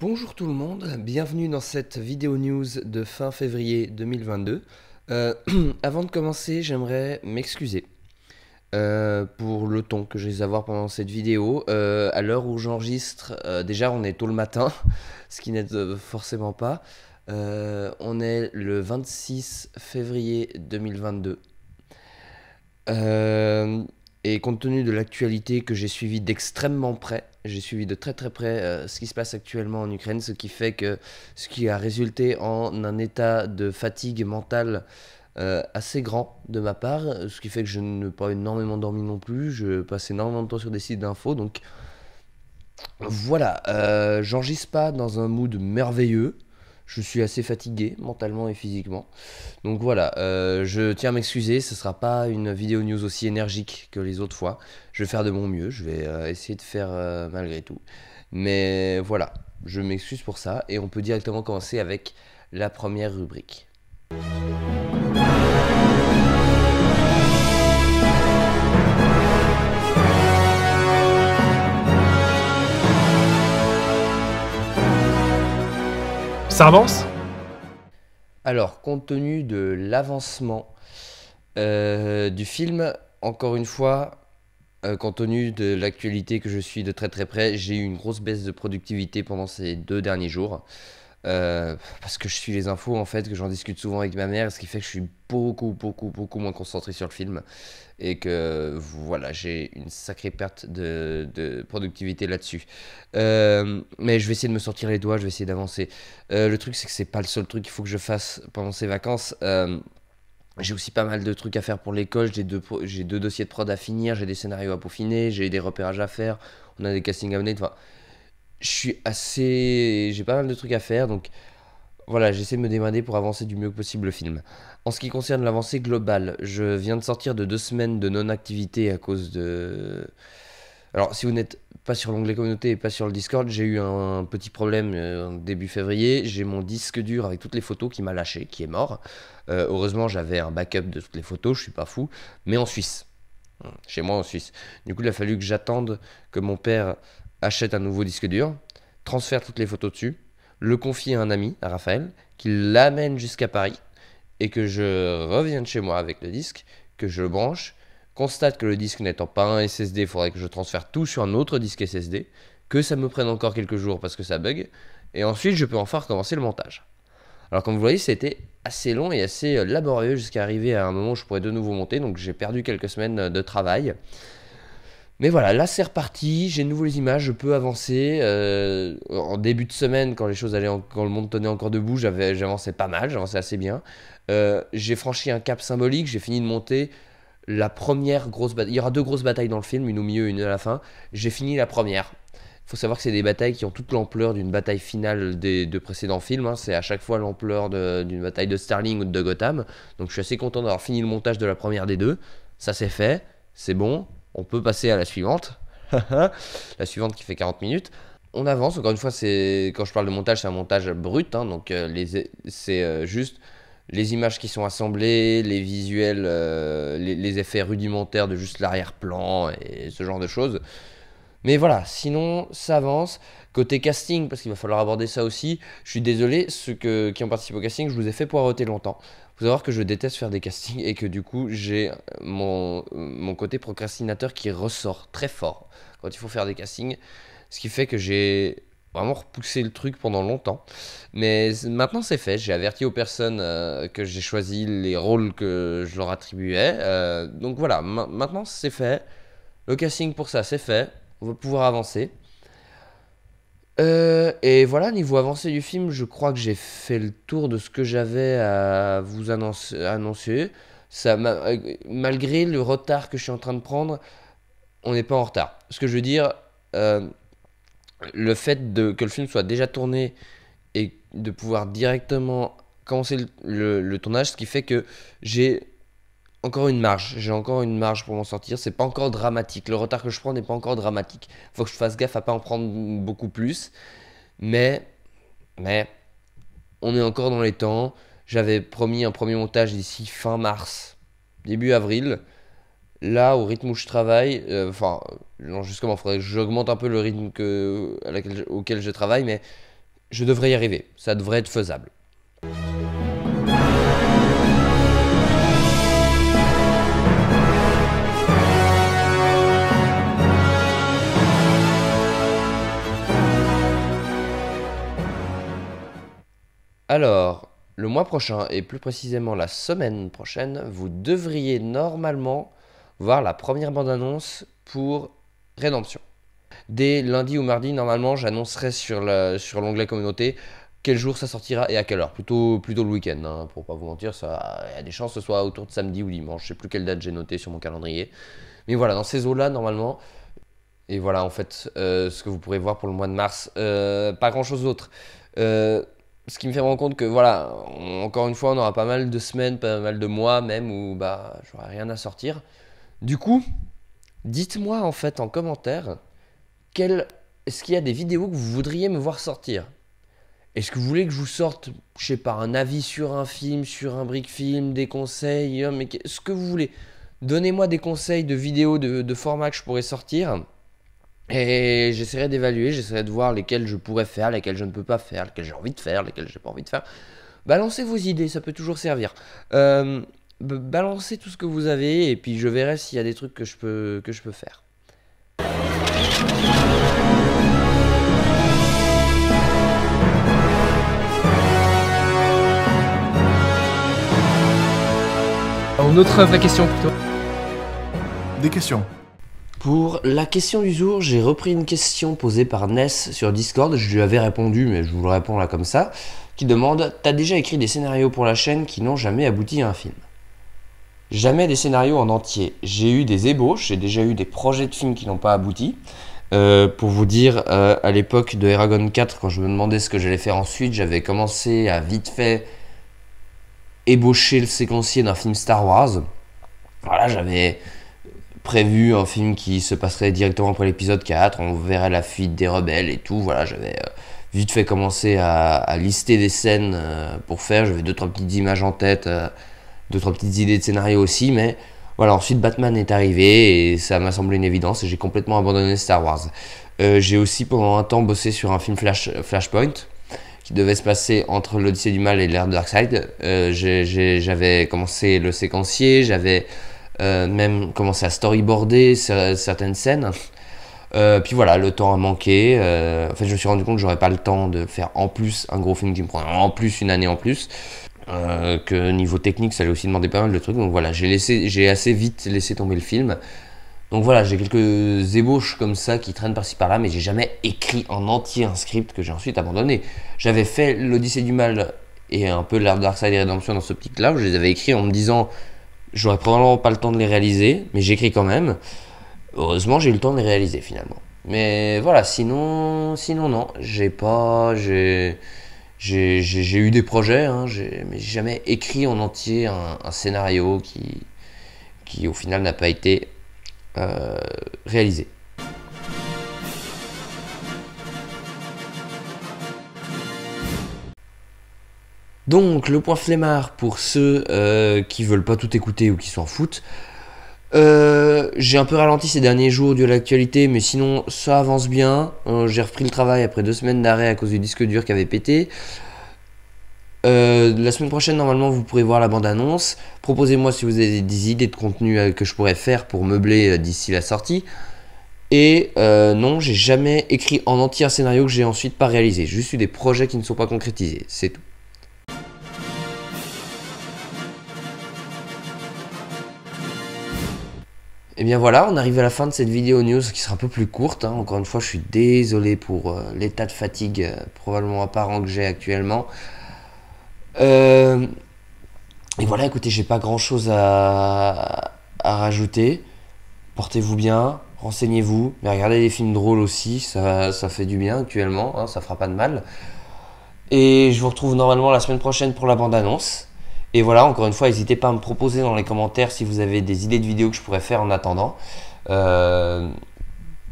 Bonjour tout le monde, bienvenue dans cette vidéo news de fin février 2022. Euh, avant de commencer, j'aimerais m'excuser euh, pour le ton que je vais avoir pendant cette vidéo. Euh, à l'heure où j'enregistre, déjà on est tôt le matin, ce qui n'est forcément pas. on est le 26 février 2022. Et compte tenu de l'actualité que j'ai suivie d'extrêmement près, j'ai suivi de très très près euh, ce qui se passe actuellement en Ukraine, ce qui fait que ce qui a résulté en un état de fatigue mentale euh, assez grand de ma part, ce qui fait que je n'ai pas énormément dormi non plus, je passe énormément de temps sur des sites d'infos, donc voilà, euh, j'enregistre pas dans un mood merveilleux, je suis assez fatigué mentalement et physiquement. Donc voilà, euh, je tiens à m'excuser, ce ne sera pas une vidéo news aussi énergique que les autres fois. Je vais faire de mon mieux, je vais euh, essayer de faire euh, malgré tout. Mais voilà, je m'excuse pour ça et on peut directement commencer avec la première rubrique. avance Alors, compte tenu de l'avancement euh, du film, encore une fois, euh, compte tenu de l'actualité que je suis de très très près, j'ai eu une grosse baisse de productivité pendant ces deux derniers jours. Euh, parce que je suis les infos en fait, que j'en discute souvent avec ma mère, ce qui fait que je suis beaucoup, beaucoup, beaucoup moins concentré sur le film et que voilà, j'ai une sacrée perte de, productivité là-dessus. Euh, mais je vais essayer de me sortir les doigts, je vais essayer d'avancer. Euh, le truc, c'est que c'est pas le seul truc qu'il faut que je fasse pendant ces vacances. J'ai aussi pas mal de trucs à faire pour l'école, j'ai deux, deux dossiers de prod à finir, j'ai des scénarios à peaufiner, j'ai des repérages à faire, on a des castings à mener, enfin, je suis assez. J'ai pas mal de trucs à faire, donc voilà, j'essaie de me démarrer pour avancer du mieux possible le film. En ce qui concerne l'avancée globale, je viens de sortir de deux semaines de non-activité à cause de. Alors, si vous n'êtes pas sur l'onglet communauté et pas sur le Discord, j'ai eu un petit problème euh, début février. J'ai mon disque dur avec toutes les photos qui m'a lâché, qui est mort. Euh, heureusement, j'avais un backup de toutes les photos, je suis pas fou, mais en Suisse. Chez moi en Suisse. Du coup, il a fallu que j'attende que mon père achète un nouveau disque dur, transfère toutes les photos dessus, le confie à un ami, à Raphaël, qui l'amène jusqu'à Paris, et que je revienne chez moi avec le disque, que je le branche, constate que le disque n'étant pas un SSD, il faudrait que je transfère tout sur un autre disque SSD, que ça me prenne encore quelques jours parce que ça bug, et ensuite je peux enfin recommencer le montage. Alors comme vous voyez, c'était assez long et assez euh, laborieux jusqu'à arriver à un moment où je pourrais de nouveau monter, donc j'ai perdu quelques semaines euh, de travail. Mais voilà, là c'est reparti, j'ai de nouveau les images, je peux avancer. Euh, en début de semaine, quand les choses allaient, le monde tenait encore debout, j'avançais pas mal, j'avançais assez bien. Euh, j'ai franchi un cap symbolique, j'ai fini de monter la première grosse bataille. Il y aura deux grosses batailles dans le film, une au milieu, et une à la fin. J'ai fini la première. Il faut savoir que c'est des batailles qui ont toute l'ampleur d'une bataille finale des deux précédents films. Hein. C'est à chaque fois l'ampleur d'une bataille de Starling ou de Gotham. Donc je suis assez content d'avoir fini le montage de la première des deux. Ça c'est fait, c'est bon, on peut passer à la suivante. la suivante qui fait 40 minutes. On avance, encore une fois, c'est quand je parle de montage, c'est un montage brut, hein. donc euh, les... c'est euh, juste les images qui sont assemblées, les visuels, euh, les, les effets rudimentaires de juste l'arrière-plan et ce genre de choses. Mais voilà, sinon, ça avance. Côté casting, parce qu'il va falloir aborder ça aussi, je suis désolé, ceux que, qui ont participé au casting, je vous ai fait poireauter longtemps. Vous savoir que je déteste faire des castings et que du coup, j'ai mon, mon côté procrastinateur qui ressort très fort quand il faut faire des castings. Ce qui fait que j'ai vraiment repoussé le truc pendant longtemps. Mais maintenant c'est fait, j'ai averti aux personnes euh, que j'ai choisi les rôles que je leur attribuais. Euh, donc voilà, maintenant c'est fait. Le casting pour ça c'est fait on va pouvoir avancer. Euh, et voilà, niveau avancé du film, je crois que j'ai fait le tour de ce que j'avais à vous annoncer. Ça, euh, malgré le retard que je suis en train de prendre, on n'est pas en retard. Ce que je veux dire, euh, le fait que le film soit déjà tourné et de pouvoir directement commencer le tournage, ce qui fait que j'ai encore une marge. J'ai encore une marge pour m'en sortir. C'est pas encore dramatique. Le retard que je prends n'est pas encore dramatique. Faut que je fasse gaffe à pas en prendre beaucoup plus. Mais, mais, on est encore dans les temps. J'avais promis un premier montage d'ici fin mars, début avril. Là, au rythme où je travaille, euh, enfin, justement, j'augmente un peu le rythme auquel je travaille, mais je devrais y arriver. Ça devrait être faisable. Alors, le mois prochain, et plus précisément la semaine prochaine, vous devriez normalement voir la première bande-annonce pour Rédemption. Dès lundi ou mardi, normalement, j'annoncerai sur l'onglet communauté quel jour ça sortira et à quelle heure. Plutôt, plutôt le week-end, pour hein, pour pas vous mentir, ça, il y a des chances que ce soit autour de samedi ou dimanche. Je sais plus quelle date j'ai noté sur mon calendrier. Mais voilà, dans ces eaux-là, normalement. Et voilà, en fait, euh, ce que vous pourrez voir pour le mois de mars. Euh, pas grand-chose d'autre. Euh, ce qui me fait rendre compte que voilà, encore une fois, on aura pas mal de semaines, pas mal de mois même où bah j'aurai rien à sortir. Du coup, dites-moi en fait en commentaire quel est-ce qu'il y a des vidéos que vous voudriez me voir sortir Est-ce que vous voulez que je vous sorte, je sais pas, un avis sur un film, sur un brick film, des conseils, euh, mais ce que vous voulez. Donnez-moi des conseils de vidéos, de, de formats que je pourrais sortir. Et j'essaierai d'évaluer, j'essaierai de voir lesquels je pourrais faire, lesquelles je ne peux pas faire, lesquelles j'ai envie de faire, lesquelles j'ai pas envie de faire. Balancez vos idées, ça peut toujours servir. Euh, balancez tout ce que vous avez et puis je verrai s'il y a des trucs que je peux, que je peux faire. Une autre vraie question plutôt. Des questions pour la question du jour, j'ai repris une question posée par Ness sur Discord. Je lui avais répondu, mais je vous le réponds là comme ça. Qui demande T'as déjà écrit des scénarios pour la chaîne qui n'ont jamais abouti à un film Jamais des scénarios en entier. J'ai eu des ébauches, j'ai déjà eu des projets de films qui n'ont pas abouti. Euh, pour vous dire, euh, à l'époque de Eragon 4, quand je me demandais ce que j'allais faire ensuite, j'avais commencé à vite fait ébaucher le séquencier d'un film Star Wars. Voilà, j'avais prévu un film qui se passerait directement après l'épisode 4, on verrait la fuite des rebelles et tout, voilà, j'avais euh, vite fait commencer à, lister des scènes euh, pour faire. J'avais deux trois petites images en tête, euh, deux trois petites idées de scénario aussi, mais voilà. Ensuite, Batman est arrivé et ça m'a semblé une évidence et j'ai complètement abandonné Star Wars. Euh, j'ai aussi pendant un temps bossé sur un film Flash, Flashpoint qui devait se passer entre l'Odyssée du Mal et l'ère de Darkseid. j'avais commencé le séquencier, j'avais euh, même commencer à storyboarder certaines scènes. Euh, puis voilà, le temps a manqué. Euh, en fait, je me suis rendu compte que j'aurais pas le temps de faire en plus un gros film qui me en plus une année en plus. que niveau technique, ça allait aussi demander pas mal de trucs. Donc voilà, j'ai laissé, j'ai assez vite laissé tomber le film. Donc voilà, j'ai quelques ébauches comme ça qui traînent par-ci par-là, mais j'ai jamais écrit en entier un script que j'ai ensuite abandonné. J'avais fait l'Odyssée du mal et un peu l'Art Dark et rédemption dans ce petit là où je les avais écrits en me disant J'aurais probablement pas le temps de les réaliser, mais j'écris quand même. Heureusement, j'ai eu le temps de les réaliser finalement. Mais voilà, sinon, sinon non, j'ai pas, j'ai, eu des projets, hein. j'ai, mais j'ai jamais écrit en entier un, scénario qui, qui au final n'a pas été euh, réalisé. Donc le point flemmard pour ceux qui euh, qui veulent pas tout écouter ou qui s'en foutent. Euh, j'ai un peu ralenti ces derniers jours à l'actualité, mais sinon ça avance bien. Euh, j'ai repris le travail après deux semaines d'arrêt à cause du disque dur qui avait pété. la semaine prochaine, normalement, vous pourrez voir la bande-annonce. Proposez-moi si vous avez des idées de contenu que je pourrais faire pour meubler d'ici la sortie. Et non, j'ai jamais écrit en entier un scénario que j'ai ensuite pas réalisé. Juste suis des projets qui ne sont pas concrétisés. C'est tout. Et eh bien voilà, on arrive à la fin de cette vidéo news qui sera un peu plus courte. Hein. Encore une fois, je suis désolé pour euh, l'état de fatigue euh, probablement apparent que j'ai actuellement. Euh, et voilà, écoutez, j'ai pas grand chose à, rajouter. Portez-vous bien, renseignez-vous, mais regardez des films drôles aussi, ça, fait du bien actuellement, hein, ça fera pas de mal. Et je vous retrouve normalement la semaine prochaine pour la bande-annonce. Et voilà, encore une fois, n'hésitez pas à me proposer dans les commentaires si vous avez des idées de vidéos que je pourrais faire en attendant. Euh,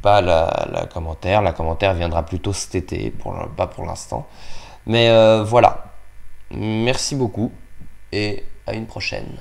pas la, commentaire, la commentaire viendra plutôt cet été, pas pour l'instant. Mais euh, voilà, merci beaucoup et à une prochaine.